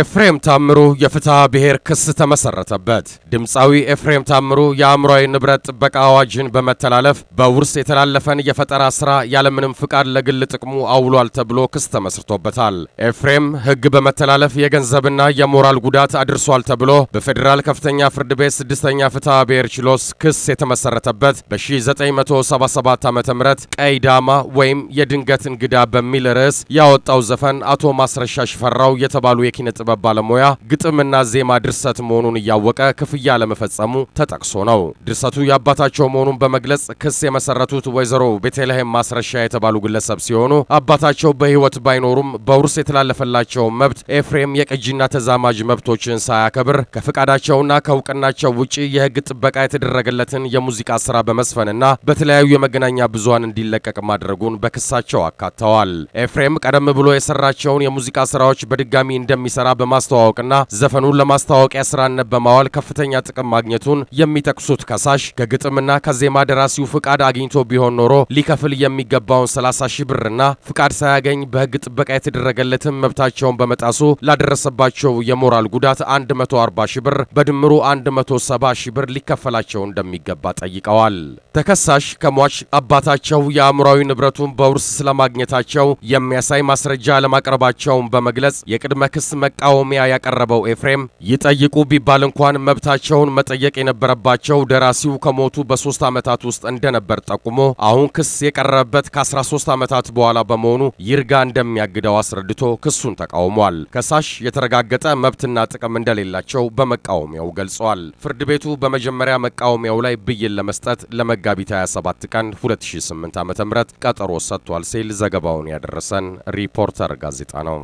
ኤፍሬም ታምሩ የፍትሐ ብሔር ክስ ተመሰረተበት። ድምፃዊ ኤፍሬም ታምሩ የአእምሯዊ ንብረት ጥበቃ አዋጅን በመተላለፍ በውርስ የተላለፈን የፈጠራ ስራ ያለምንም ፍቃድ ለግል ጥቅሙ አውሏል ተብሎ ክስ ተመስርቶበታል። ኤፍሬም ሕግ በመተላለፍ የገንዘብና የሞራል ጉዳት አድርሷል ተብሎ በፌዴራል ከፍተኛ ፍርድ ቤት ስድስተኛ ፍትሐ ብሔር ችሎት ክስ የተመሰረተበት በ1977 ዓ ም ቀይ ዳማ ወይም የድንገት እንግዳ በሚል ርዕስ ያወጣው ዘፈን አቶ ማስረሻ ሽፈራው የተባሉ የኪነ ጥበብ ባለሙያ ግጥምና ዜማ ድርሰት መሆኑን እያወቀ ክፍያ ለመፈጸሙ ተጠቅሶ ነው። ድርሰቱ የአባታቸው መሆኑን በመግለጽ ክስ የመሰረቱት ወይዘሮ ቤተልሔም ማስረሻ የተባሉ ግለሰብ ሲሆኑ አባታቸው በሕይወት ባይኖሩም በውርስ የተላለፈላቸው መብት ኤፍሬም የቅጂና ተዛማጅ መብቶችን ሳያከብር ከፍቃዳቸውና ከእውቅናቸው ውጪ የሕግ ጥበቃ የተደረገለትን የሙዚቃ ስራ በመስፈንና በተለያዩ የመገናኛ ብዙሃን እንዲለቀቅ ማድረጉን በክሳቸው አካተዋል። ኤፍሬም ቀደም ብሎ የሰራቸውን የሙዚቃ ስራዎች በድጋሚ እንደሚሰራ ስራ በማስተዋወቅና ዘፈኑን ለማስተዋወቂያ ስራነት በማዋል ከፍተኛ ጥቅም ማግኘቱን የሚጠቅሱት ከሳሽ ከግጥምና ከዜማ ደራሲው ፍቃድ አግኝቶ ቢሆን ኖሮ ሊከፍል የሚገባውን 30 ሺህ ብርና ፍቃድ ሳያገኝ በህግ ጥበቃ የተደረገለትን መብታቸውን በመጣሱ ላደረሰባቸው የሞራል ጉዳት 140 ሺህ ብር በድምሩ 170 ሺህ ብር ሊከፈላቸው እንደሚገባ ጠይቀዋል። ተከሳሽ ከሟች አባታቸው የአእምሯዊ ንብረቱን በውርስ ስለማግኘታቸው የሚያሳይ ማስረጃ ለማቅረባቸውን በመግለጽ የቅድመ ክስ መቃወሚያ ያቀረበው ኤፍሬም ይጠይቁ ቢባል እንኳን መብታቸውን መጠየቅ የነበረባቸው ደራሲው ከሞቱ በሶስት ዓመታት ውስጥ እንደነበር ጠቁሞ አሁን ክስ የቀረበበት ከ13 ዓመታት በኋላ በመሆኑ ይርጋ እንደሚያግደው አስረድቶ ክሱን ተቃውሟል። ከሳሽ የተረጋገጠ መብትና ጥቅም እንደሌላቸው በመቃወሚያው ገልጿል። ፍርድ ቤቱ በመጀመሪያ መቃወሚያው ላይ ብይን ለመስጠት ለመጋቢት 27 ቀን 2008 ዓ.ም ቀጠሮ ሰጥቷል ሲል ዘገባውን ያደረሰን ሪፖርተር ጋዜጣ ነው።